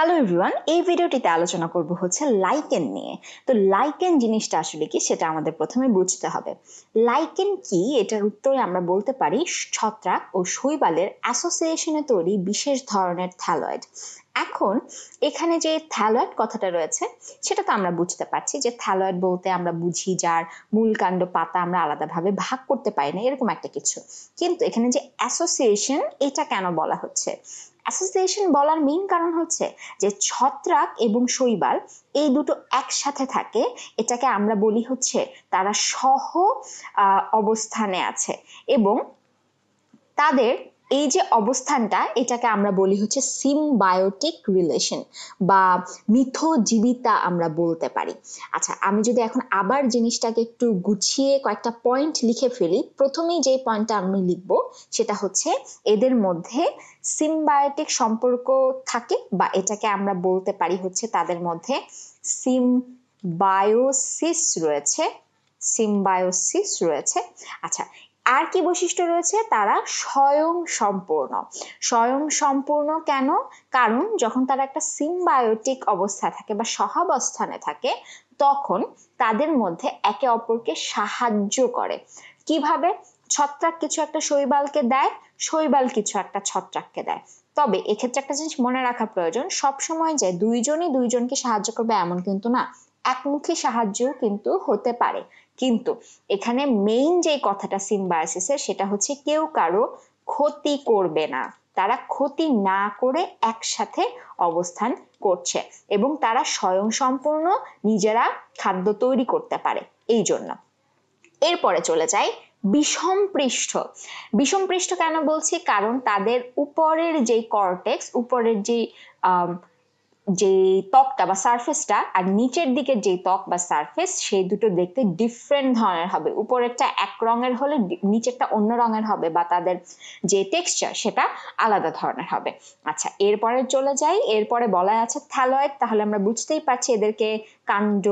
hello everyone এই ভিডিওটিতে আলোচনা করব হচ্ছে লাইকেন নিয়ে তো লাইকেন জিনিসটা আসলে কি সেটা আমাদের প্রথমে বুঝতে হবে লাইকেন কি এটার উত্তরে আমরা বলতে পারি ছত্রাক ও শৈবালের অ্যাসোসিয়েশনে তৈরি বিশেষ ধরনের থ্যালয়েড এখন এখানে যে থ্যালয়েড কথাটা রয়েছে সেটা তো আমরা বুঝতে পারছি যে থ্যালয়েড বলতে আমরা বুঝি যার মূল কাণ্ড পাতা আমরা আলাদাভাবে ভাগ করতে পারি না এরকম একটা কিছু কিন্তু এখানে যে অ্যাসোসিয়েশন এটা কেন বলা হচ্ছে অ্যাসোসিয়েশন বলার মেইন কারণ হচ্ছে যে ছত্রাক এবং শৈবাল এই দুটো একসাথে থাকে এটাকে আমরা বলি হচ্ছে তারা সহ অবস্থানে আছে এবং তাদের এই যে অবস্থানটা এটাকে আমরা বলি হচ্ছে সিমবায়োটিক রিলেশন বা মিথজীবিতা আমরা বলতে পারি আচ্ছা আমি যদি এখন আবার জিনিসটাকে একটু গুছিয়ে কয়েকটা পয়েন্ট লিখে ফেলি প্রথমেই যে পয়েন্টটা আমি লিখব সেটা হচ্ছে এদের মধ্যে সিমবায়োটিক সম্পর্ক থাকে বা এটাকে আমরা বলতে পারি হচ্ছে তাদের মধ্যে সিম বায়োসিস রয়েছে সিম্বায়োসিস রয়েছে আচ্ছা আর কি বৈশিষ্ট্য রয়েছে তারা স্বয়ং সম্পূর্ণ স্বয়ং সম্পূর্ণ কেন কারণ যখন তারা একটা সিম্বায়োটিক অবস্থায় থাকে বা সহাবস্থানে থাকে তখন তাদের মধ্যে একে অপরকে সাহায্য করে কিভাবে ছত্রাক কিছু একটা শৈবালকে দেয় শৈবাল কিছু একটা ছত্রাককে দেয় তবে এক্ষেত্রে একটা জিনিস মনে রাখা প্রয়োজন সবসময় যে দুইজনই দুইজনকে সাহায্য করবে এমন কিন্তু না একমুখী সাহায্য কিন্তু হতে পারে কিন্তু এখানে মেইন যে কথাটা সিম্বায়োসিসের সেটা হচ্ছে কেউ কারো ক্ষতি করবে না তারা ক্ষতি না করে একসাথে অবস্থান করছে এবং তারা স্বয়ংসম্পূর্ণ নিজেরা খাদ্য তৈরি করতে পারে এই জন্য এরপরে চলে যায় বিষম পৃষ্ঠ বিষম পৃষ্ঠ কেন বলছি কারণ তাদের উপরের যে কর্টেক্স উপরের যে যে ত্বকটা বা সারফেসটা আর নিচের দিকে যে ত্বক বা সারফেস সেই দুটো দেখতে ডিফারেন্ট ধরনের হবে উপরেরটা এক রঙের হলে নিচেরটা অন্য রঙের হবে বা তাদের যে টেক্সচার সেটা আলাদা ধরনের হবে আচ্ছা এরপরে চলে যাই এরপরে বলা আছে থ্যালয়েড তাহলে আমরা বুঝতেই পারছি এদেরকে কাণ্ড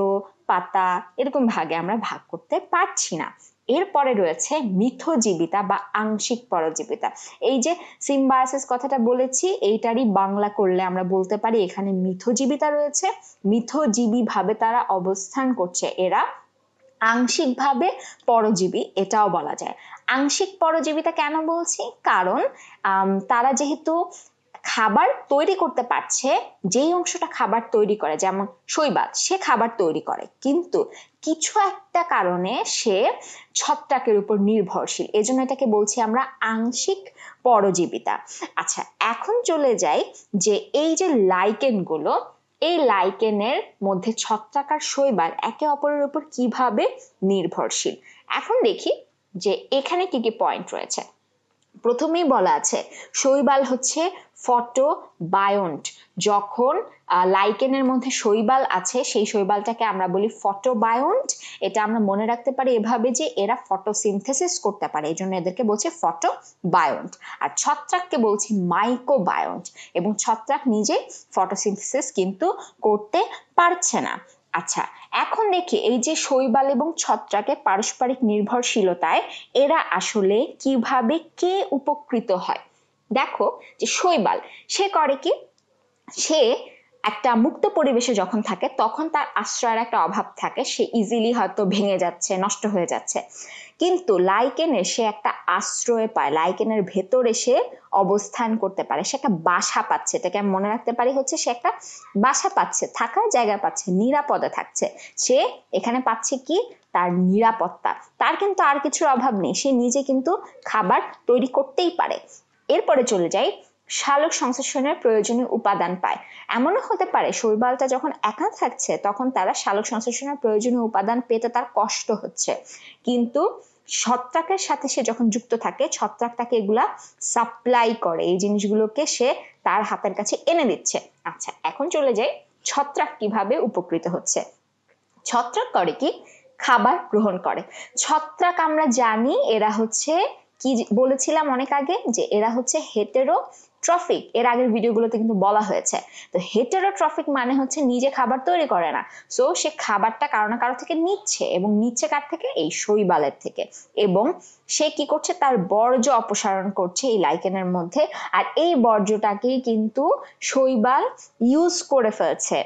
পাতা এরকম ভাগে আমরা ভাগ করতে পারছি না এরপরে রয়েছে মিথজীবিতা বা আংশিক পরজীবিতা এই যে সিম্বায়াসিস কথাটা বলেছি এইটারই বাংলা করলে আমরা বলতে পারি এখানে মিথজীবিতা রয়েছে মিথজীবী ভাবে তারা অবস্থান করছে এরা আংশিকভাবে পরজীবী এটাও বলা যায় আংশিক পরজীবিতা কেন বলছি কারণ তারা যেহেতু খাবার তৈরি করতে পারছে যেই অংশটা খাবার তৈরি করে যেমন শৈবাল সে খাবার তৈরি করে কিন্তু কিছু একটা কারণে সে ছত্রাকের উপর নির্ভরশীল এজন্য এটাকে বলছি আমরা আংশিক পরজীবিতা আচ্ছা এখন চলে যাই যে এই যে লাইকেনগুলো এই লাইকেনের মধ্যে ছত্রাকার শৈবাল একে অপরের উপর কিভাবে নির্ভরশীল এখন দেখি যে এখানে কি কি পয়েন্ট রয়েছে প্রথমেই বলা আছে শৈবাল হচ্ছে ফটো বায়োন্ট যখন লাইকেনের মধ্যে শৈবাল আছে সেই শৈবালটাকে আমরা বলি ফটোবায়োন্ট এটা আমরা মনে রাখতে পারি এভাবে যে এরা ফটোসিনথেসিস করতে পারে এই জন্য এদেরকে বলছে বায়ন্ট আর ছত্রাককে বলছি মাইকোবায়োন্ট এবং ছত্রাক নিজে ফটোসিনথেসিস কিন্তু করতে পারছে না আচ্ছা এখন দেখি এই যে শৈবাল এবং ছত্রাকের পারস্পরিক নির্ভরশীলতায় এরা আসলে কিভাবে কে উপকৃত হয় দেখো যে শৈবাল সে করে কি সে একটা মুক্ত পরিবেশে যখন থাকে তখন তার আশ্রয়ের একটা অভাব থাকে সে ইজিলি হয়তো ভেঙে যাচ্ছে নষ্ট হয়ে যাচ্ছে কিন্তু লাইকেনে সে একটা আশ্রয় পায় লাইকেনের ভেতরে সে অবস্থান করতে পারে সে একটা বাসা পাচ্ছে এটাকে আমি মনে রাখতে পারি হচ্ছে সে একটা বাসা পাচ্ছে থাকার জায়গা পাচ্ছে নিরাপদে থাকছে সে এখানে পাচ্ছে কি তার নিরাপত্তা তার কিন্তু আর কিছুর অভাব নেই সে নিজে কিন্তু খাবার তৈরি করতেই পারে এরপরে চলে যাই সালোক সংশ্লেষণের প্রয়োজনীয় উপাদান পায় এমনও হতে পারে শৈবালটা যখন একা থাকছে তখন তারা সালোক সংশ্লেষণের প্রয়োজনীয় উপাদান পেতে তার কষ্ট হচ্ছে কিন্তু ছত্রাকের সাথে সে যখন যুক্ত থাকে ছত্রাক তাকে এগুলা সাপ্লাই করে এই জিনিসগুলোকে সে তার হাতের কাছে এনে দিচ্ছে আচ্ছা এখন চলে যাই ছত্রাক কিভাবে উপকৃত হচ্ছে ছত্রাক করে কি খাবার গ্রহণ করে ছত্রাক আমরা জানি এরা হচ্ছে কি বলেছিলাম অনেক আগে যে এরা হচ্ছে হেটেরো হেটারোট্রফিক এর আগের ভিডিওগুলোতে কিন্তু বলা হয়েছে তো হেটারোট্রফিক মানে হচ্ছে নিজে খাবার তৈরি করে না সো সে খাবারটা কারো না কারো থেকে নিচ্ছে এবং নিচ্ছে কার থেকে এই শৈবালের থেকে এবং সে কি করছে তার বর্জ্য অপসারণ করছে এই লাইকেনের মধ্যে আর এই বর্জ্যটাকেই কিন্তু শৈবাল ইউজ করে ফেলছে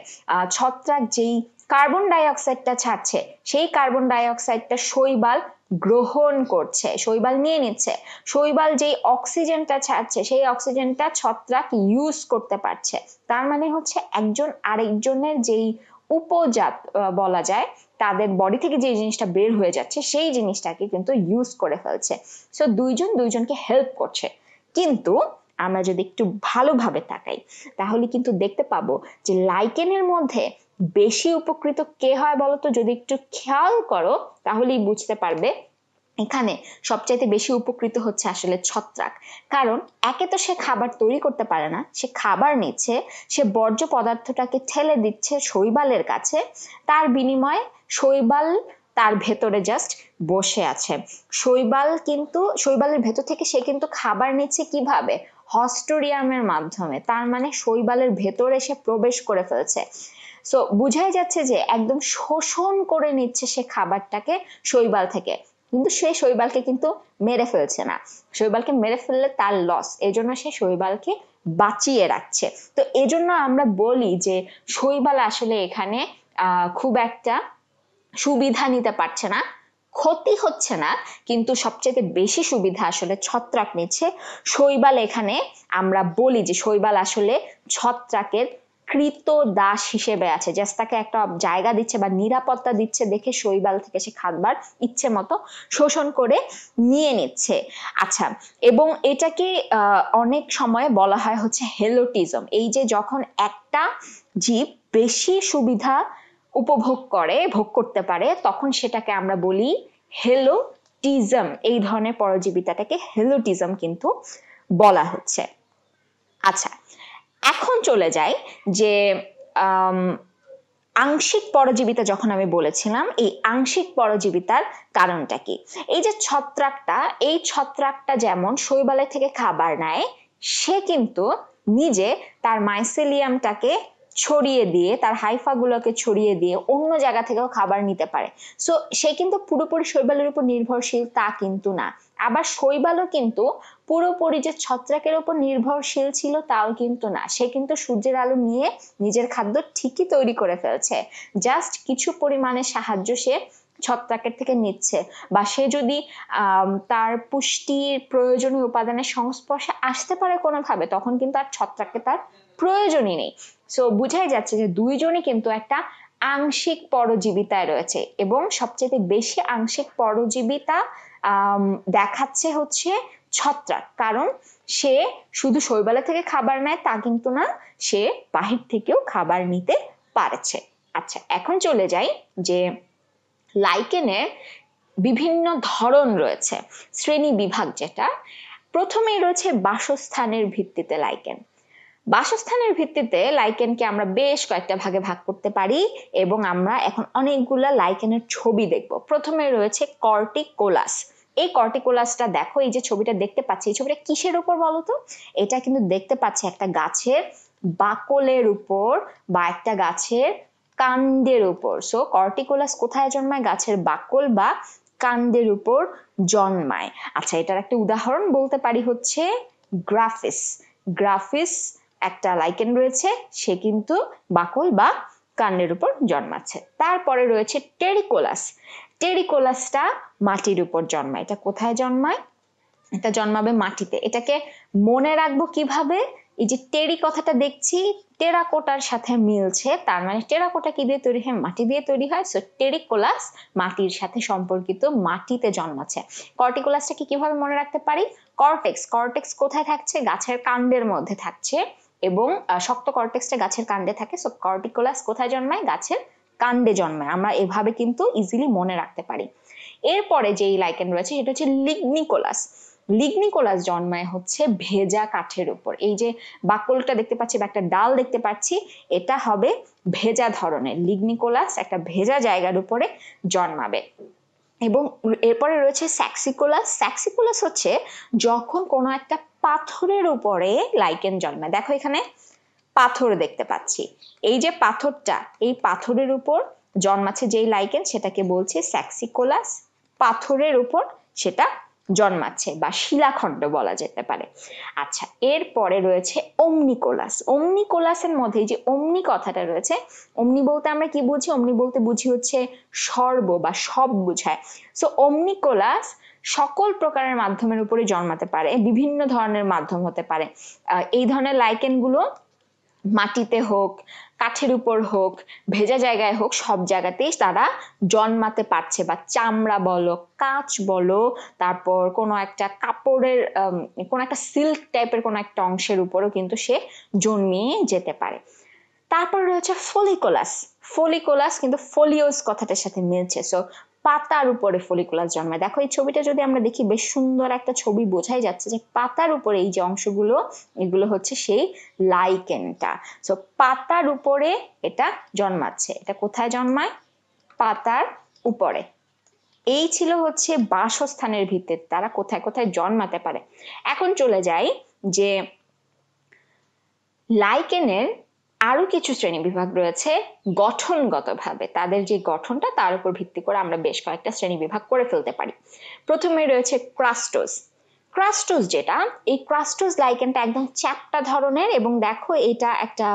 ছত্রাক যেই কার্বন ডাইঅক্সাইডটা ছাড়ছে সেই কার্বন ডাইঅক্সাইডটা শৈবাল গ্রহণ করছে শৈবাল নিয়ে নিচ্ছে শৈবাল যেই অক্সিজেনটা ছাড়ছে সেই অক্সিজেনটা ছত্রাক ইউজ করতে পারছে তার মানে হচ্ছে একজন আরেকজনের যেই উপজাত বলা যায় তাদের বডি থেকে যে জিনিসটা বের হয়ে যাচ্ছে সেই জিনিসটাকে কিন্তু ইউজ করে ফেলছে সো দুইজন দুইজনকে হেল্প করছে কিন্তু আমরা যদি একটু ভালোভাবে তাকাই তাহলে কিন্তু দেখতে পাবো যে লাইকেনের মধ্যে বেশি উপকৃত কে হয় বলতো যদি একটু খেয়াল করো তাহলেই বুঝতে পারবে এখানে সবচাইতে বেশি উপকৃত হচ্ছে আসলে ছত্রাক কারণ একে তো সে খাবার তৈরি করতে পারে না সে খাবার নিচ্ছে সে বর্জ্য পদার্থটাকে ঠেলে দিচ্ছে শৈবালের কাছে তার বিনিময়ে শৈবাল তার ভেতরে জাস্ট বসে আছে শৈবাল কিন্তু শৈবালের ভেতর থেকে সে কিন্তু খাবার নিচ্ছে কিভাবে হস্টোরিয়ামের মাধ্যমে তার মানে শৈবালের ভেতরে সে প্রবেশ করে ফেলছে সো বোঝাই যাচ্ছে যে একদম শোষণ করে নিচ্ছে সে খাবারটাকে শৈবাল থেকে কিন্তু সে শৈবালকে কিন্তু মেরে ফেলছে না শৈবালকে মেরে ফেললে তার লস এজন্য সে শৈবালকে বাঁচিয়ে রাখছে তো এজন্য আমরা বলি যে শৈবাল আসলে এখানে খুব একটা সুবিধা নিতে পারছে না ক্ষতি হচ্ছে না কিন্তু সবচেয়ে বেশি সুবিধা আসলে ছত্রাক নিচ্ছে শৈবাল এখানে আমরা বলি যে শৈবাল আসলে ছত্রাকের কৃত দাস হিসেবে আছে জাস্ট তাকে একটা জায়গা দিচ্ছে বা নিরাপত্তা দিচ্ছে দেখে শৈবাল থেকে সে খাবার ইচ্ছে মতো শোষণ করে নিয়ে নিচ্ছে আচ্ছা এবং এটাকে অনেক সময় বলা হয় হচ্ছে হেলোটিজম এই যে যখন একটা জীব বেশি সুবিধা উপভোগ করে ভোগ করতে পারে তখন সেটাকে আমরা বলি হেলোটিজম এই ধরনের পরজীবিতাটাকে হেলোটিজম কিন্তু বলা হচ্ছে আচ্ছা এখন চলে যাই যে আংশিক পরজীবিতা যখন আমি বলেছিলাম এই আংশিক পরজীবিতার কারণটা কি এই যে ছত্রাকটা এই ছত্রাকটা যেমন শৈবালের থেকে খাবার নেয় সে কিন্তু নিজে তার মাইসেলিয়ামটাকে ছড়িয়ে দিয়ে তার হাইফাগুলোকে ছড়িয়ে দিয়ে অন্য জায়গা থেকেও খাবার নিতে পারে সো সে কিন্তু পুরোপুরি শৈবালের উপর নির্ভরশীল তা কিন্তু না আবার শৈবালও কিন্তু পুরোপুরি যে ছত্রাকের ওপর নির্ভরশীল ছিল তাও কিন্তু না সে কিন্তু সূর্যের আলো নিয়ে নিজের খাদ্য ঠিকই তৈরি করে ফেলছে জাস্ট কিছু পরিমাণে সাহায্য সে ছত্রাকের থেকে নিচ্ছে বা সে যদি তার পুষ্টির প্রয়োজনীয় উপাদানের সংস্পর্শে আসতে পারে কোনোভাবে তখন কিন্তু আর ছত্রাকের তার প্রয়োজনই নেই সো বুঝাই যাচ্ছে যে দুইজনই কিন্তু একটা আংশিক পরজীবিতায় রয়েছে এবং সবচেয়ে বেশি আংশিক পরজীবিতা দেখাচ্ছে হচ্ছে ছত্রাক কারণ সে শুধু শৈবালা থেকে খাবার নেয় তা কিন্তু না সে বাহির থেকেও খাবার নিতে পারছে আচ্ছা এখন চলে যাই যে লাইকেনের বিভিন্ন ধরন রয়েছে শ্রেণী বিভাগ যেটা প্রথমেই রয়েছে বাসস্থানের ভিত্তিতে লাইকেন বাসস্থানের ভিত্তিতে লাইকেনকে আমরা বেশ কয়েকটা ভাগে ভাগ করতে পারি এবং আমরা এখন অনেকগুলা লাইকেনের ছবি দেখব প্রথমে রয়েছে কর্টিকোলাস কোলাস এই কর্টিকোলাসটা দেখো এই যে ছবিটা দেখতে পাচ্ছি এই ছবিটা কিসের উপর বলতো এটা কিন্তু দেখতে পাচ্ছি একটা গাছের বাকলের উপর বা একটা গাছের কাণ্ডের উপর সো কর্টিকোলাস কোথায় জন্মায় গাছের বাকল বা কাণ্ডের উপর জন্মায় আচ্ছা এটার একটা উদাহরণ বলতে পারি হচ্ছে গ্রাফিস গ্রাফিস একটা লাইকেন রয়েছে সে কিন্তু বাকল বা কান্ডের উপর জন্মাচ্ছে তারপরে রয়েছে টেরিকোলাস টেরিকোলাসটা মাটির উপর জন্মায় এটা কোথায় জন্মায় এটা জন্মাবে মাটিতে এটাকে মনে রাখবো কিভাবে এই যে টেরি কথাটা দেখছি টেরাকোটার সাথে মিলছে তার মানে টেরাকোটা কি দিয়ে তৈরি হয় মাটি দিয়ে তৈরি হয় সো টেরিকোলাস মাটির সাথে সম্পর্কিত মাটিতে জন্মাচ্ছে কর্টিকোলাসটাকে কিভাবে মনে রাখতে পারি কর্টেক্স কর্টেক্স কোথায় থাকছে গাছের কাণ্ডের মধ্যে থাকছে এবং শক্ত কর্টেক্সটা গাছের কাণ্ডে থাকে সো কর্টিকোলাস কোথায় জন্মায় গাছের কাণ্ডে জন্মায় আমরা এভাবে কিন্তু ইজিলি মনে রাখতে পারি এরপরে যেই লাইকেন রয়েছে সেটা হচ্ছে লিগনিকোলাস লিগনিকোলাস জন্মায় হচ্ছে ভেজা কাঠের উপর এই যে বাকলটা দেখতে পাচ্ছি বা একটা ডাল দেখতে পাচ্ছি এটা হবে ভেজা ধরনের লিগনিকোলাস একটা ভেজা জায়গার উপরে জন্মাবে এবং এরপরে রয়েছে স্যাক্সিকোলাস স্যাক্সিকোলাস হচ্ছে যখন কোনো একটা পাথরের উপরে লাইকেন জন্মায় দেখো এখানে পাথর দেখতে পাচ্ছি এই যে পাথরটা এই পাথরের উপর জন্মাচ্ছে যেই লাইকেন সেটাকে বলছে স্যাক্সিকোলাস পাথরের উপর সেটা জন্মাচ্ছে বা শিলাখণ্ড বলা যেতে পারে আচ্ছা এরপরে রয়েছে অমনিকোলাস অমনিকোলাসের মধ্যে যে অমনি কথাটা রয়েছে অমনি বলতে আমরা কি বুঝি অমনি বলতে বুঝি হচ্ছে সর্ব বা সব বুঝায় সো অমনিকোলাস সকল প্রকারের মাধ্যমের উপরে জন্মাতে পারে বিভিন্ন ধরনের মাধ্যম হতে পারে এই ধরনের লাইকেনগুলো মাটিতে হোক কাঠের উপর হোক ভেজা জায়গায় হোক সব জায়গাতেই তারা জন্মাতে পারছে বা চামড়া বলো কাঁচ বলো তারপর কোনো একটা কাপড়ের কোনো একটা সিল্ক টাইপের কোনো একটা অংশের উপরও কিন্তু সে জন্মিয়ে যেতে পারে তারপর রয়েছে ফলিকোলাস ফলিকোলাস কিন্তু ফোলিওস কথাটার সাথে মিলছে সো পাতার উপরে ফলিকুলাস জন্মায় দেখো এই ছবিটা যদি আমরা দেখি বেশ সুন্দর একটা ছবি বোঝাই যাচ্ছে যে পাতার উপরে এই যে অংশগুলো এগুলো হচ্ছে সেই লাইকেনটা সো পাতার উপরে এটা জন্মাচ্ছে এটা কোথায় জন্মায় পাতার উপরে এই ছিল হচ্ছে বাসস্থানের ভিত্তিতে তারা কোথায় কোথায় জন্মাতে পারে এখন চলে যাই যে লাইকেনের আরো কিছু শ্রেণী বিভাগ রয়েছে গঠনগতভাবে তাদের যে গঠনটা তার উপর ভিত্তি করে আমরা বেশ কয়েকটা শ্রেণী বিভাগ করে ফেলতে পারি প্রথমে রয়েছে ক্রাস্টোস ক্রাস্টোস যেটা এই ক্রাস্টোস লাইকেনটা একদম চ্যাপটা ধরনের এবং দেখো এটা একটা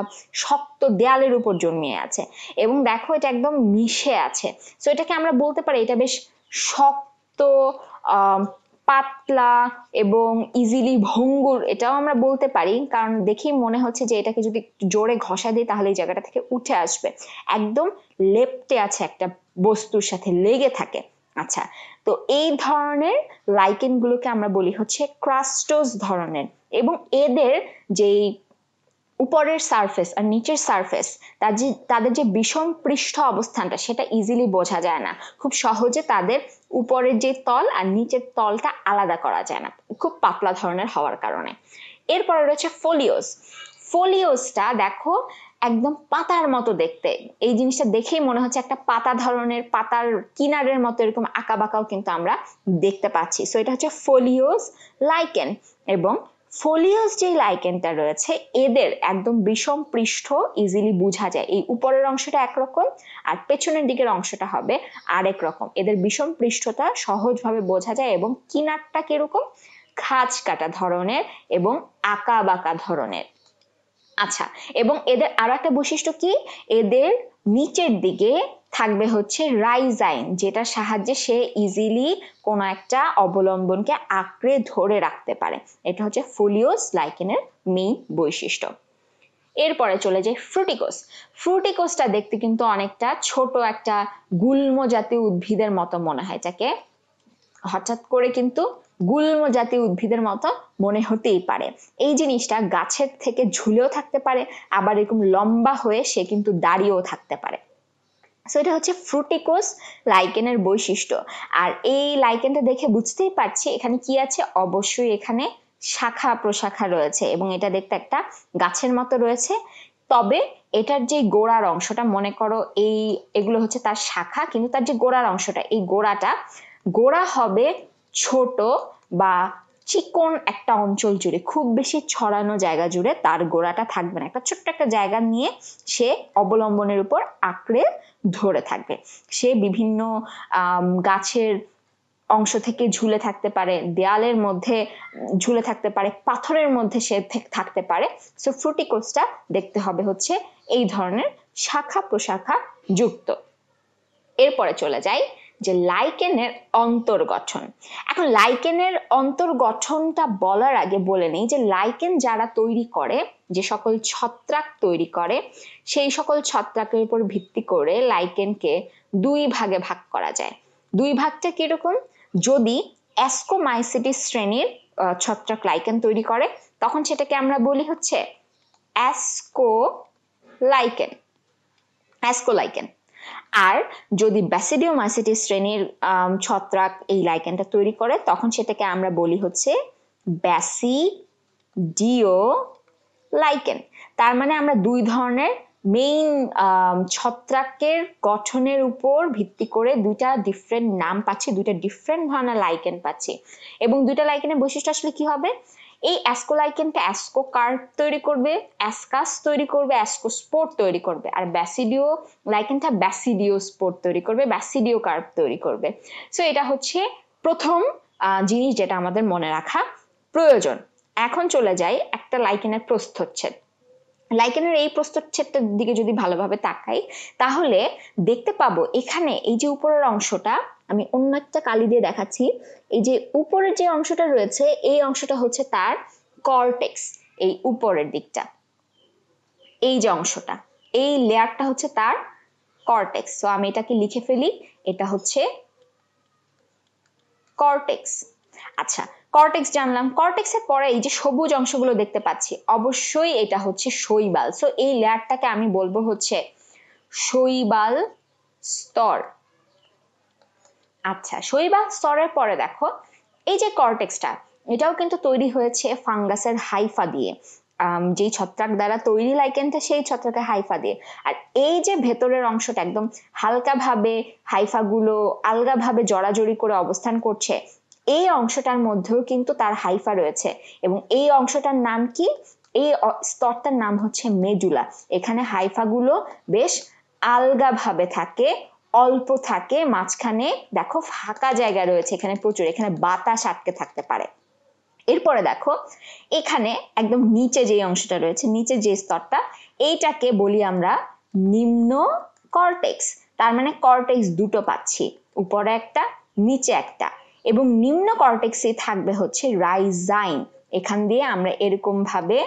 শক্ত দেয়ালের উপর জন্মিয়ে আছে এবং দেখো এটা একদম মিশে আছে সো এটাকে আমরা বলতে পারি এটা বেশ শক্ত পাতলা এবং ইজিলি ভঙ্গুর এটাও আমরা বলতে পারি কারণ দেখেই মনে হচ্ছে যে এটাকে যদি জোরে ঘষা দিই তাহলে এই জায়গাটা থেকে উঠে আসবে একদম লেপটে আছে একটা বস্তুর সাথে লেগে থাকে আচ্ছা তো এই ধরনের গুলোকে আমরা বলি হচ্ছে ক্রাস্টোস ধরনের এবং এদের যেই উপরের সারফেস আর নিচের সারফেস তাদের তাদের যে বিষম পৃষ্ঠ অবস্থানটা সেটা ইজিলি বোঝা যায় না খুব সহজে তাদের উপরের যে তল আর নিচের তলটা আলাদা করা যায় না খুব পাতলা ধরনের হওয়ার কারণে এরপরে রয়েছে ফোলিওস ফোলিওসটা দেখো একদম পাতার মতো দেখতে এই জিনিসটা দেখেই মনে হচ্ছে একটা পাতা ধরনের পাতার কিনারের মতো এরকম আঁকা বাঁকাও কিন্তু আমরা দেখতে পাচ্ছি সো এটা হচ্ছে ফোলিওস লাইকেন এবং ফোলিওস যে লাইকেনটা রয়েছে এদের একদম বিষম পৃষ্ঠ ইজিলি বোঝা যায় এই উপরের অংশটা একরকম আর পেছনের দিকের অংশটা হবে আরেক রকম এদের বিষম পৃষ্ঠটা সহজভাবে বোঝা যায় এবং কিনারটা কিরকম খাঁজ কাটা ধরনের এবং আঁকা বাঁকা ধরনের আচ্ছা এবং এদের আরো একটা বৈশিষ্ট্য কি এদের নিচের দিকে থাকবে হচ্ছে রাইজাইন যেটা সাহায্যে সে ইজিলি কোনো একটা অবলম্বনকে আঁকড়ে ধরে রাখতে পারে এটা হচ্ছে ফুলিওস লাইকেনের মেইন বৈশিষ্ট্য এরপরে চলে যায় ফ্রুটিকোস ফ্রুটিকোসটা দেখতে কিন্তু অনেকটা ছোট একটা গুল্ম জাতীয় উদ্ভিদের মতো মনে হয় যাকে হঠাৎ করে কিন্তু গুল্ম জাতীয় উদ্ভিদের মতো মনে হতেই পারে এই জিনিসটা গাছের থেকে ঝুলেও থাকতে পারে আবার এরকম লম্বা হয়ে সে কিন্তু দাঁড়িয়েও থাকতে পারে সো এটা হচ্ছে ফ্রুটিকোস লাইকেনের বৈশিষ্ট্য আর এই লাইকেনটা দেখে বুঝতেই পারছি এখানে কি আছে অবশ্যই এখানে শাখা প্রশাখা রয়েছে এবং এটা দেখতে একটা গাছের মতো রয়েছে তবে এটার যে গোড়ার অংশটা মনে করো এই এগুলো হচ্ছে তার শাখা কিন্তু তার যে গোড়ার অংশটা এই গোড়াটা গোড়া হবে ছোট বা চিকন একটা অঞ্চল জুড়ে খুব বেশি ছড়ানো জায়গা জুড়ে তার গোড়াটা থাকবে না একটা ছোট্ট একটা জায়গা নিয়ে সে অবলম্বনের উপর আঁকড়ে ধরে থাকবে সে বিভিন্ন গাছের অংশ থেকে ঝুলে থাকতে পারে দেয়ালের মধ্যে ঝুলে থাকতে পারে পাথরের মধ্যে সে থাকতে পারে সো ফ্রুটিকোসটা দেখতে হবে হচ্ছে এই ধরনের শাখা প্রশাখা যুক্ত এরপরে চলে যাই যে লাইকেনের অন্তর্গঠন এখন লাইকেনের অন্তর্গঠনটা বলার আগে বলে নেই যে লাইকেন যারা তৈরি করে যে সকল ছত্রাক তৈরি করে সেই সকল ছত্রাকের উপর ভিত্তি করে লাইকেনকে দুই ভাগে ভাগ করা যায় দুই ভাগটা কিরকম যদি অ্যাস্কোমাইসিটিস শ্রেণীর ছত্রাক লাইকেন তৈরি করে তখন সেটাকে আমরা বলি হচ্ছে অ্যাসকো লাইকেন অ্যাসকোলাইকেন আর যদি ব্যাসিডিওমাইসিটি শ্রেণীর ছত্রাক এই লাইকেনটা তৈরি করে তখন সেটাকে আমরা বলি হচ্ছে ব্যাসি ডিও লাইকেন তার মানে আমরা দুই ধরনের মেইন ছত্রাকের গঠনের উপর ভিত্তি করে দুইটা ডিফারেন্ট নাম পাচ্ছি দুইটা ডিফারেন্ট ধরনের লাইকেন পাচ্ছি এবং দুইটা লাইকেনের বৈশিষ্ট্য আসলে কি হবে এই অ্যাসকোলাইকেনটা অ্যাসকোকার্ড তৈরি করবে অ্যাসকাস তৈরি করবে স্পোর্ট তৈরি করবে আর ব্যাসিডিও লাইকেনটা স্পোর্ট তৈরি করবে ব্যাসিডিও কার্প তৈরি করবে সো এটা হচ্ছে প্রথম জিনিস যেটা আমাদের মনে রাখা প্রয়োজন এখন চলে যাই একটা লাইকেনের প্রস্থচ্ছেদ লাইকেনের এই প্রস্থচ্ছেদটার দিকে যদি ভালোভাবে তাকাই তাহলে দেখতে পাবো এখানে এই যে উপরের অংশটা আমি অন্য একটা কালি দিয়ে দেখাচ্ছি এই যে উপরের যে অংশটা রয়েছে এই অংশটা হচ্ছে তার কর্টেক্স এই উপরের দিকটা এই যে অংশটা এই লেয়ারটা হচ্ছে তার কর্টেক্স তো আমি এটাকে লিখে ফেলি এটা হচ্ছে কর্টেক্স আচ্ছা কর্টেক্স জানলাম কর্টেক্সের পরে এই যে সবুজ অংশগুলো দেখতে পাচ্ছি অবশ্যই এটা হচ্ছে শৈবাল সো এই লেয়ারটাকে আমি বলবো হচ্ছে শৈবাল স্তর আচ্ছা শৈবাল স্তরের পরে দেখো এই যে কর্টেক্সটা এটাও কিন্তু তৈরি হয়েছে ফাঙ্গাসের হাইফা দিয়ে যেই ছত্রাক দ্বারা তৈরি লাইকেনটা সেই ছত্রাকে হাইফা দিয়ে আর এই যে ভেতরের অংশটা একদম হালকাভাবে হাইফাগুলো আলগাভাবে জড়াজড়ি করে অবস্থান করছে এই অংশটার মধ্যেও কিন্তু তার হাইফা রয়েছে এবং এই অংশটার নাম কি এই স্তরটার নাম হচ্ছে মেডুলা এখানে হাইফাগুলো বেশ আলগাভাবে থাকে অল্প থাকে মাঝখানে দেখো ফাঁকা জায়গা রয়েছে এখানে প্রচুর এখানে বাতাস আটকে থাকতে পারে এরপরে দেখো এখানে একদম নিচে যে অংশটা রয়েছে নিচে যে স্তরটা এইটাকে বলি আমরা নিম্ন কর্টেক্স তার মানে কর্টেক্স দুটো পাচ্ছি উপরে একটা নিচে একটা এবং নিম্ন কর্টেক্সে থাকবে হচ্ছে রাইজাইন এখান দিয়ে আমরা এরকম ভাবে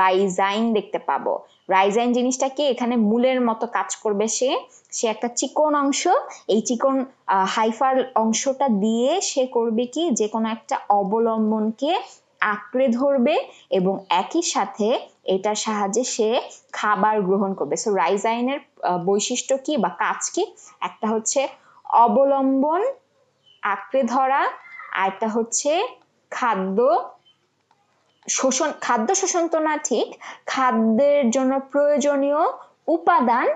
রাইজাইন দেখতে পাবো রাইজাইন জিনিসটা কি এখানে মূলের মতো কাজ করবে সে সে একটা চিকন অংশ এই চিকন হাইফার অংশটা দিয়ে সে করবে কি যে কোনো একটা অবলম্বনকে আঁকড়ে ধরবে এবং একই সাথে এটার সাহায্যে সে খাবার গ্রহণ করবে সো রাইজাইনের বৈশিষ্ট্য কি বা কাজ কি একটা হচ্ছে অবলম্বন আঁকড়ে ধরা আর একটা হচ্ছে খাদ্য শোষণ খাদ্য শোষণ তো না ঠিক খাদ্যের জন্য প্রয়োজনীয় উপাদান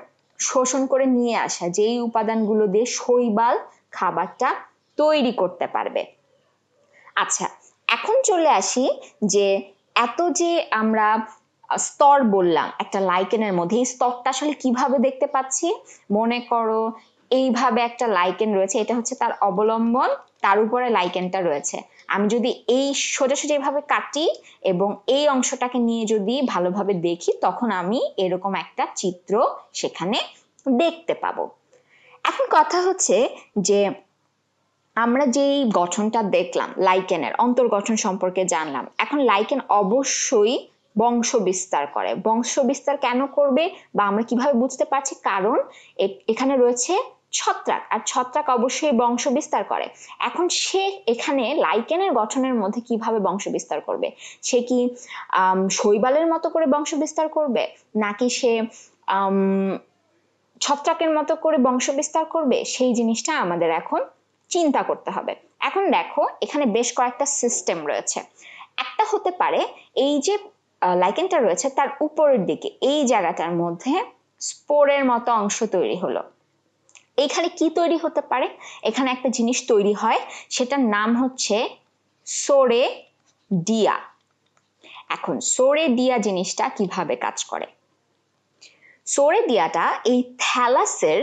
শোষণ করে নিয়ে আসা যেই উপাদানগুলো দিয়ে শৈবাল খাবারটা তৈরি করতে পারবে আচ্ছা এখন চলে আসি যে এত যে আমরা স্তর বললাম একটা লাইকেনের মধ্যে এই স্তরটা আসলে কিভাবে দেখতে পাচ্ছি মনে করো এইভাবে একটা লাইকেন রয়েছে এটা হচ্ছে তার অবলম্বন তার উপরে লাইকেনটা রয়েছে আমি যদি এই সোজাসুজি এভাবে কাটি এবং এই অংশটাকে নিয়ে যদি ভালোভাবে দেখি তখন আমি এরকম একটা চিত্র সেখানে দেখতে পাবো এখন কথা হচ্ছে যে আমরা যেই গঠনটা দেখলাম লাইকেনের অন্তর্গঠন সম্পর্কে জানলাম এখন লাইকেন অবশ্যই বংশ বিস্তার করে বংশ বিস্তার কেন করবে বা আমরা কিভাবে বুঝতে পারছি কারণ এখানে রয়েছে ছত্রাক আর ছত্রাক অবশ্যই বংশ বিস্তার করে এখন সে এখানে লাইকেনের গঠনের মধ্যে কিভাবে বংশ বিস্তার করবে সে কি শৈবালের মতো করে বংশ বিস্তার করবে নাকি সে ছত্রাকের মতো করে বংশ বিস্তার করবে সেই জিনিসটা আমাদের এখন চিন্তা করতে হবে এখন দেখো এখানে বেশ কয়েকটা সিস্টেম রয়েছে একটা হতে পারে এই যে লাইকেনটা রয়েছে তার উপরের দিকে এই জায়গাটার মধ্যে স্পোরের মতো অংশ তৈরি হলো এখানে কি তৈরি হতে পারে এখানে একটা জিনিস তৈরি হয় সেটার নাম হচ্ছে সোরে ডিয়া এখন সোরে দিয়া জিনিসটা কিভাবে কাজ করে সোরে দিয়াটা এই থ্যালাসের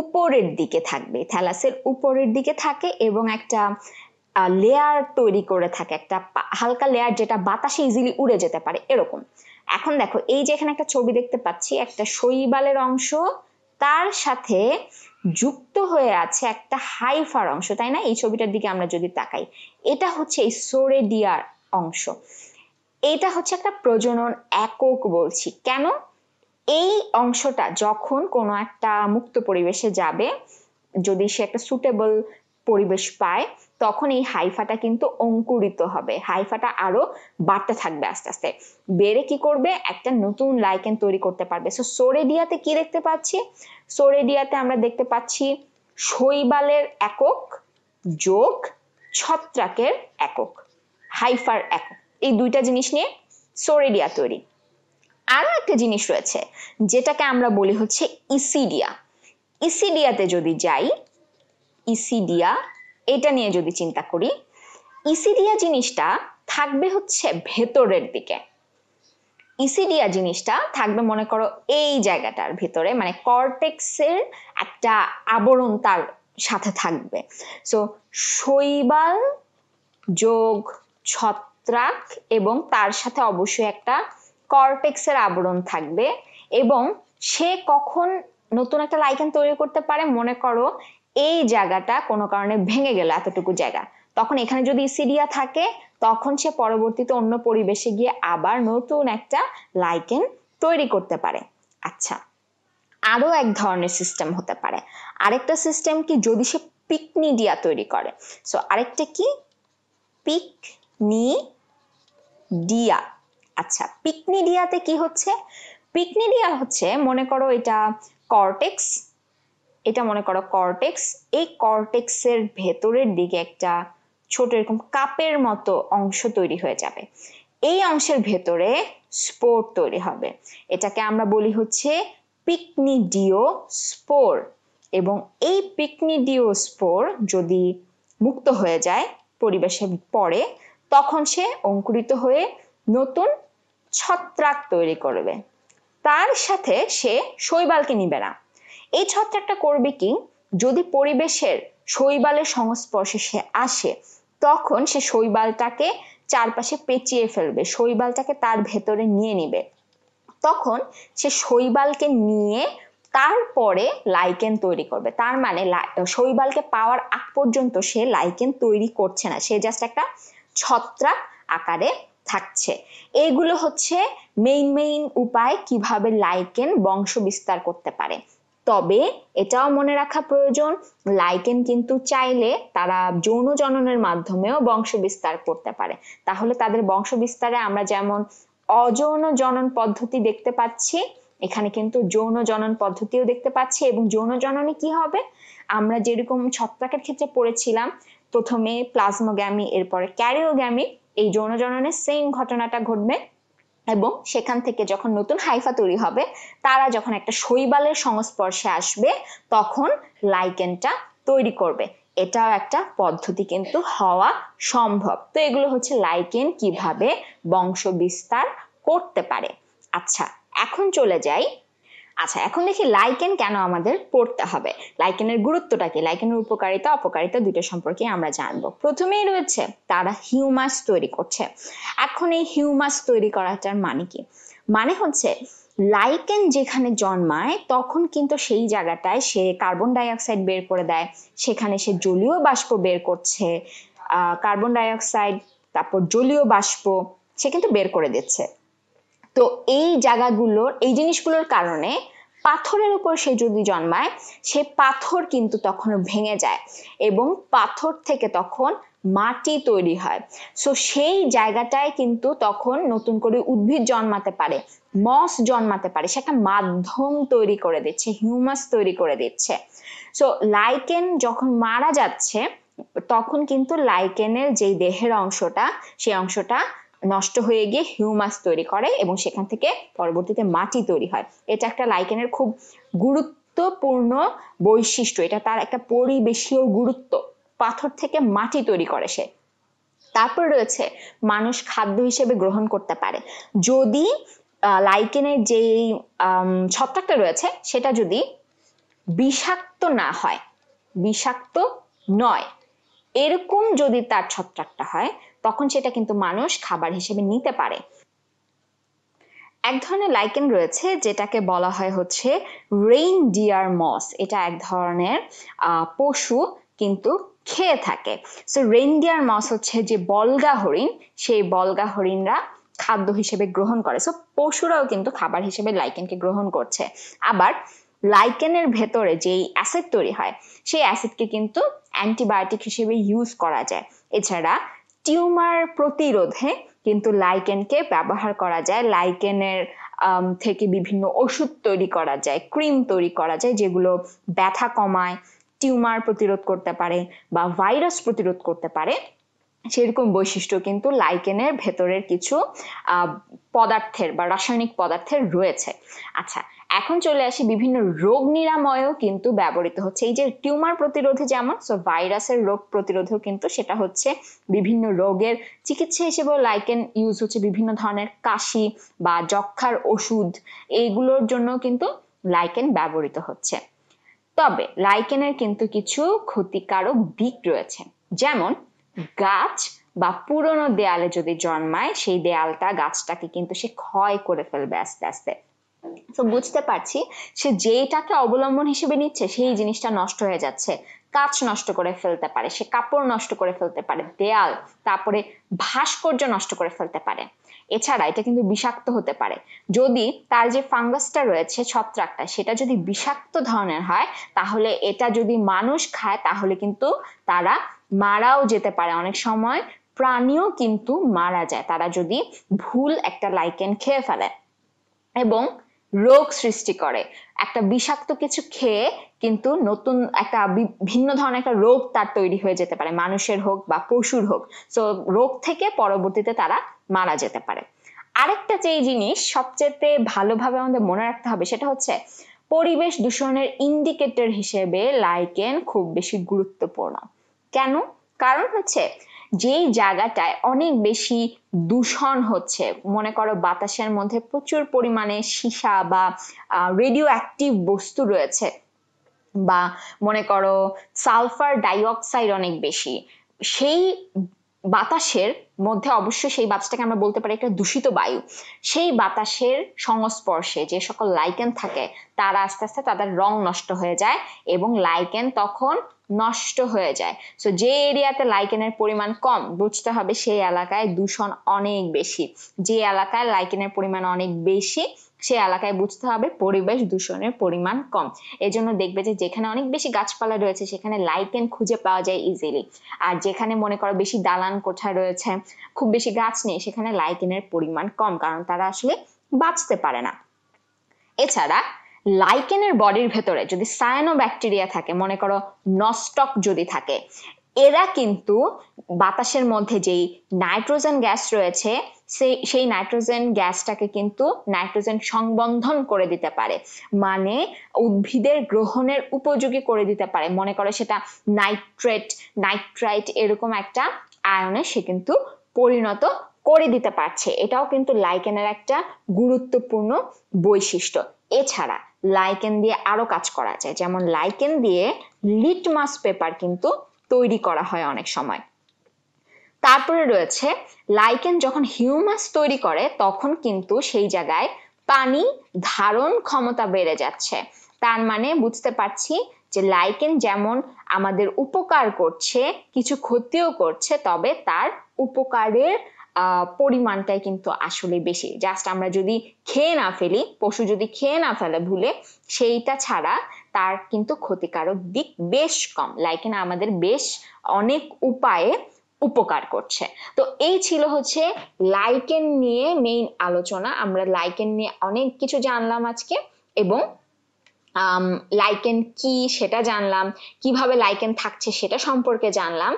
উপরের দিকে থাকবে থ্যালাসের উপরের দিকে থাকে এবং একটা লেয়ার তৈরি করে থাকে একটা হালকা লেয়ার যেটা বাতাসে ইজিলি উড়ে যেতে পারে এরকম এখন দেখো এই যে এখানে একটা ছবি দেখতে পাচ্ছি একটা শৈবালের অংশ তার সাথে যুক্ত হয়ে আছে একটা হাইফার অংশ তাই না এই ছবিটার দিকে আমরা যদি তাকাই এটা হচ্ছে এই সোরেডিয়ার অংশ এটা হচ্ছে একটা প্রজনন একক বলছি কেন এই অংশটা যখন কোনো একটা মুক্ত পরিবেশে যাবে যদি সে একটা সুটেবল পরিবেশ পায় তখন এই হাইফাটা কিন্তু অঙ্কুরিত হবে হাইফাটা আরো বাড়তে থাকবে আস্তে আস্তে বেড়ে কি করবে একটা নতুন লাইকেন তৈরি করতে পারবে সো সোরেডিয়াতে কি দেখতে পাচ্ছি সোরেডিয়াতে আমরা দেখতে পাচ্ছি শৈবালের একক যোগ ছত্রাকের একক হাইফার একক এই দুইটা জিনিস নিয়ে সোরেডিয়া তৈরি আরও একটা জিনিস রয়েছে যেটাকে আমরা বলি হচ্ছে ইসিডিয়া ইসিডিয়াতে যদি যাই ইসিডিয়া এটা নিয়ে যদি চিন্তা করি ইসিডিয়া জিনিসটা থাকবে হচ্ছে ভেতরের দিকে ইসিডিয়া জিনিসটা থাকবে মনে করো এই জায়গাটার ভিতরে মানে কর্টেক্সের একটা আবরণ তার সাথে থাকবে সো শৈবাল যোগ ছত্রাক এবং তার সাথে অবশ্যই একটা কর্টেক্সের আবরণ থাকবে এবং সে কখন নতুন একটা লাইকেন তৈরি করতে পারে মনে করো এই জায়গাটা কোনো কারণে ভেঙে গেল এতটুকু জায়গা তখন এখানে যদি সিরিয়া থাকে তখন সে পরবর্তীতে অন্য পরিবেশে গিয়ে আবার নতুন একটা লাইকেন তৈরি করতে পারে আচ্ছা আরও এক ধরনের সিস্টেম হতে পারে আরেকটা সিস্টেম কি যদি সে পিকনিডিয়া তৈরি করে সো আরেকটা কি ডিয়া আচ্ছা পিকনিডিয়াতে কি হচ্ছে পিকনিডিয়া হচ্ছে মনে করো এটা কর্টেক্স এটা মনে করো কর্টেক্স এই কর্টেক্সের ভেতরের দিকে একটা ছোট এরকম কাপের মতো অংশ তৈরি হয়ে যাবে এই অংশের ভেতরে স্পোর তৈরি হবে এটাকে আমরা বলি হচ্ছে পিকনিডিও স্পোর এবং এই পিকনিডিও স্পোর যদি মুক্ত হয়ে যায় পরিবেশে পড়ে তখন সে অঙ্কুরিত হয়ে নতুন ছত্রাক তৈরি করবে তার সাথে সে শৈবালকে নিবে না এই ছত্রাকটা করবে কি যদি পরিবেশের শৈবালের সংস্পর্শে সে আসে তখন সে শৈবালটাকে চারপাশে পেঁচিয়ে ফেলবে শৈবালটাকে তার ভেতরে নিয়ে নিবে তখন সে শৈবালকে নিয়ে তারপরে লাইকেন তৈরি করবে তার মানে শৈবালকে পাওয়ার আগ পর্যন্ত সে লাইকেন তৈরি করছে না সে জাস্ট একটা ছত্রাক আকারে থাকছে এইগুলো হচ্ছে মেইন মেইন উপায় কিভাবে লাইকেন বংশ বিস্তার করতে পারে তবে এটাও মনে রাখা প্রয়োজন লাইকেন কিন্তু চাইলে তারা যৌন জননের মাধ্যমেও বংশ বিস্তার করতে পারে তাহলে তাদের বিস্তারে আমরা যেমন অযৌন জনন পদ্ধতি দেখতে পাচ্ছি এখানে কিন্তু যৌন জনন পদ্ধতিও দেখতে পাচ্ছি এবং যৌন জননে কি হবে আমরা যেরকম ছত্রাকের ক্ষেত্রে পড়েছিলাম প্রথমে প্লাজমোগ্যামি এরপরে ক্যারিওগ্যামি এই যৌন জননের সেম ঘটনাটা ঘটবে এবং সেখান থেকে যখন নতুন হাইফা তৈরি হবে তারা যখন একটা শৈবালের সংস্পর্শে আসবে তখন লাইকেনটা তৈরি করবে এটাও একটা পদ্ধতি কিন্তু হওয়া সম্ভব তো এগুলো হচ্ছে লাইকেন কিভাবে বংশ বিস্তার করতে পারে আচ্ছা এখন চলে যাই আচ্ছা এখন দেখি লাইকেন কেন আমাদের পড়তে হবে লাইকেনের গুরুত্বটা কি লাইকেনের উপকারিতা অপকারিতা দুটো সম্পর্কে আমরা জানবো প্রথমেই রয়েছে তারা হিউমাস তৈরি করছে এখন এই হিউমাস তৈরি করাটার মানে কি মানে হচ্ছে লাইকেন যেখানে জন্মায় তখন কিন্তু সেই জায়গাটায় সে কার্বন ডাইঅক্সাইড বের করে দেয় সেখানে সে জলীয় বাষ্প বের করছে কার্বন ডাইঅক্সাইড তারপর জলীয় বাষ্প সে কিন্তু বের করে দিচ্ছে তো এই জায়গাগুলোর এই জিনিসগুলোর কারণে পাথরের উপর সে যদি জন্মায় সে পাথর কিন্তু তখন ভেঙে যায় এবং পাথর থেকে তখন মাটি তৈরি হয় সো সেই জায়গাটায় কিন্তু তখন নতুন করে উদ্ভিদ জন্মাতে পারে মস জন্মাতে পারে সেটা মাধ্যম তৈরি করে দিচ্ছে হিউমাস তৈরি করে দিচ্ছে সো লাইকেন যখন মারা যাচ্ছে তখন কিন্তু লাইকেনের যেই দেহের অংশটা সেই অংশটা নষ্ট হয়ে গিয়ে হিউমাস তৈরি করে এবং সেখান থেকে পরবর্তীতে মাটি তৈরি হয় এটা একটা লাইকেনের খুব গুরুত্বপূর্ণ বৈশিষ্ট্য এটা তার একটা পরিবেশীয় গুরুত্ব পাথর থেকে মাটি তৈরি করে সে তারপর রয়েছে মানুষ খাদ্য হিসেবে গ্রহণ করতে পারে যদি লাইকেনের যেই ছত্রাকটা রয়েছে সেটা যদি বিষাক্ত না হয় বিষাক্ত নয় এরকম যদি তার ছত্রাকটা হয় তখন সেটা কিন্তু মানুষ খাবার হিসেবে নিতে পারে এক ধরনের লাইকেন রয়েছে যেটাকে বলা হয় হচ্ছে রেইন ডিয়ার মস এটা এক ধরনের পশু কিন্তু খেয়ে থাকে সো রেইনডিয়ার মস হচ্ছে যে বলগা হরিণ সেই বলগা হরিণরা খাদ্য হিসেবে গ্রহণ করে সো পশুরাও কিন্তু খাবার হিসেবে লাইকেনকে গ্রহণ করছে আবার লাইকেনের ভেতরে যেই অ্যাসিড তৈরি হয় সেই অ্যাসিডকে কিন্তু অ্যান্টিবায়োটিক হিসেবে ইউজ করা যায় এছাড়া টিউমার প্রতিরোধে কিন্তু লাইকেনকে ব্যবহার করা যায় লাইকেনের থেকে বিভিন্ন ওষুধ তৈরি করা যায় ক্রিম তৈরি করা যায় যেগুলো ব্যথা কমায় টিউমার প্রতিরোধ করতে পারে বা ভাইরাস প্রতিরোধ করতে পারে সেরকম বৈশিষ্ট্য কিন্তু লাইকেনের ভেতরের কিছু পদার্থের বা রাসায়নিক পদার্থের রয়েছে আচ্ছা এখন চলে আসি বিভিন্ন রোগ নিরাময়ও কিন্তু ব্যবহৃত হচ্ছে এই যে টিউমার প্রতিরোধে যেমন সো ভাইরাসের রোগ প্রতিরোধেও কিন্তু সেটা হচ্ছে বিভিন্ন রোগের চিকিৎসা হিসেবে লাইকেন ইউজ হচ্ছে বিভিন্ন ধরনের কাশি বা যক্ষার ওষুধ এইগুলোর জন্য কিন্তু লাইকেন ব্যবহৃত হচ্ছে তবে লাইকেনের কিন্তু কিছু ক্ষতিকারক দিক রয়েছে যেমন গাছ বা পুরনো দেয়ালে যদি জন্মায় সেই দেয়ালটা গাছটাকে কিন্তু সে ক্ষয় করে ফেলবে আস্তে আস্তে তো বুঝতে পারছি সে যেটাকে অবলম্বন হিসেবে নিচ্ছে সেই জিনিসটা নষ্ট হয়ে যাচ্ছে কাঁচ নষ্ট করে ফেলতে পারে সে কাপড় নষ্ট করে ফেলতে পারে দেয়াল তারপরে ভাস্কর্য নষ্ট করে ফেলতে পারে এছাড়া এটা কিন্তু বিষাক্ত হতে পারে যদি তার যে ফাঙ্গাসটা রয়েছে ছত্রাকটা সেটা যদি বিষাক্ত ধরনের হয় তাহলে এটা যদি মানুষ খায় তাহলে কিন্তু তারা মারাও যেতে পারে অনেক সময় প্রাণীও কিন্তু মারা যায় তারা যদি ভুল একটা লাইকেন খেয়ে ফেলে এবং রোগ সৃষ্টি করে একটা বিষাক্ত কিছু খেয়ে কিন্তু নতুন একটা ভিন্ন ধরনের একটা রোগ তার তৈরি হয়ে যেতে পারে মানুষের হোক বা পশুর হোক তো রোগ থেকে পরবর্তীতে তারা মারা যেতে পারে আরেকটা যে জিনিস সবচেয়ে ভালোভাবে আমাদের মনে রাখতে হবে সেটা হচ্ছে পরিবেশ দূষণের ইন্ডিকেটর হিসেবে লাইকেন খুব বেশি গুরুত্বপূর্ণ কেন কারণ হচ্ছে যেই জায়গাটায় অনেক বেশি দূষণ হচ্ছে মনে করো বাতাসের মধ্যে প্রচুর পরিমাণে সীসা বা রেডিও অ্যাক্টিভ বস্তু রয়েছে বা মনে করো সালফার ডাইঅক্সাইড অনেক বেশি সেই বাতাসের মধ্যে অবশ্যই সেই বাতাসটাকে আমরা বলতে পারি একটা দূষিত বায়ু সেই বাতাসের সংস্পর্শে যে সকল লাইকেন থাকে তারা আস্তে আস্তে তাদের রং নষ্ট হয়ে যায় এবং লাইকেন তখন নষ্ট হয়ে যায় সো যে এরিয়াতে লাইকেনের পরিমাণ কম বুঝতে হবে সেই এলাকায় দূষণ অনেক বেশি যে এলাকায় লাইকেনের পরিমাণ অনেক বেশি সে এলাকায় বুঝতে হবে পরিবেশ দূষণের পরিমাণ কম এজন্য দেখবে যে যেখানে অনেক বেশি গাছপালা রয়েছে সেখানে লাইকেন খুঁজে পাওয়া যায় ইজিলি আর যেখানে মনে করো বেশি দালান কোঠা রয়েছে খুব বেশি গাছ নেই সেখানে লাইকেনের পরিমাণ কম কারণ তারা আসলে বাঁচতে পারে না এছাড়া লাইকেনের বডির ভেতরে যদি সায়ানো ব্যাকটেরিয়া থাকে মনে করো নস্টক যদি থাকে এরা কিন্তু বাতাসের মধ্যে যেই নাইট্রোজেন গ্যাস রয়েছে সেই সেই নাইট্রোজেন গ্যাসটাকে কিন্তু নাইট্রোজেন সংবন্ধন করে দিতে পারে মানে উদ্ভিদের গ্রহণের উপযোগী করে দিতে পারে মনে করো সেটা নাইট্রেট নাইট্রাইট এরকম একটা আয়নে সে কিন্তু পরিণত করে দিতে পারছে এটাও কিন্তু লাইকেনের একটা গুরুত্বপূর্ণ বৈশিষ্ট্য এছাড়া লাইকেন দিয়ে আরো কাজ করা যায় যেমন লাইকেন দিয়ে লিটমাস পেপার কিন্তু তৈরি করা হয় অনেক সময় তারপরে রয়েছে লাইকেন যখন হিউমাস তৈরি করে তখন কিন্তু সেই জায়গায় পানি ধারণ ক্ষমতা বেড়ে যাচ্ছে তার মানে বুঝতে পারছি যে লাইকেন যেমন আমাদের উপকার করছে কিছু ক্ষতিও করছে তবে তার উপকারের পরিমাণটাই কিন্তু আসলে বেশি জাস্ট আমরা যদি খেয়ে না ফেলি পশু যদি খেয়ে না ফেলে ভুলে সেইটা ছাড়া তার কিন্তু ক্ষতিকারক দিক বেশ কম লাইকেন আমাদের বেশ অনেক উপায়ে উপকার করছে তো এই ছিল হচ্ছে লাইকেন নিয়ে মেইন আলোচনা আমরা লাইকেন নিয়ে অনেক কিছু জানলাম আজকে এবং লাইকেন কি সেটা জানলাম কিভাবে লাইকেন থাকছে সেটা সম্পর্কে জানলাম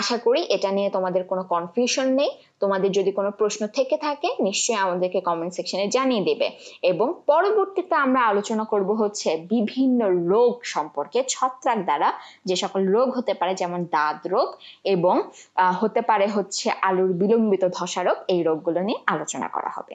আশা করি এটা নিয়ে তোমাদের কোনো কনফিউশন নেই তোমাদের যদি কোনো প্রশ্ন থেকে থাকে নিশ্চয়ই আমাদেরকে কমেন্ট সেকশনে জানিয়ে দেবে এবং পরবর্তীতে আমরা আলোচনা করব হচ্ছে বিভিন্ন রোগ সম্পর্কে ছত্রাক দ্বারা যে সকল রোগ হতে পারে যেমন দাঁত রোগ এবং হতে পারে হচ্ছে আলুর বিলম্বিত ধসা রোগ এই রোগগুলো নিয়ে আলোচনা করা হবে